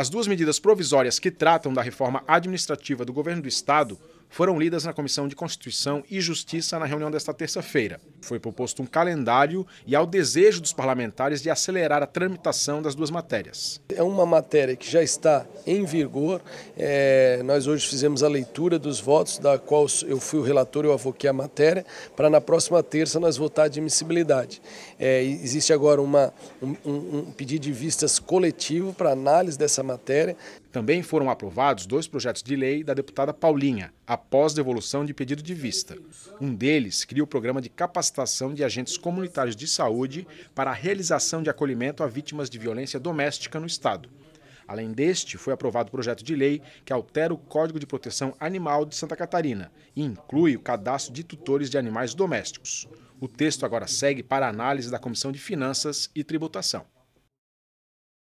As duas medidas provisórias que tratam da reforma administrativa do governo do Estado foram lidas na Comissão de Constituição e Justiça na reunião desta terça-feira. Foi proposto um calendário e ao desejo dos parlamentares de acelerar a tramitação das duas matérias. É uma matéria que já está em vigor. É, nós hoje fizemos a leitura dos votos, da qual eu fui o relator, eu avoquei a matéria, para na próxima terça nós votar a admissibilidade. É, existe agora uma, um, um pedido de vistas coletivo para análise dessa matéria. Também foram aprovados dois projetos de lei da deputada Paulinha, após devolução de pedido de vista. Um deles cria o programa de capacitação capacitação de agentes comunitários de saúde para a realização de acolhimento a vítimas de violência doméstica no Estado. Além deste, foi aprovado o projeto de lei que altera o Código de Proteção Animal de Santa Catarina e inclui o cadastro de tutores de animais domésticos. O texto agora segue para análise da Comissão de Finanças e Tributação.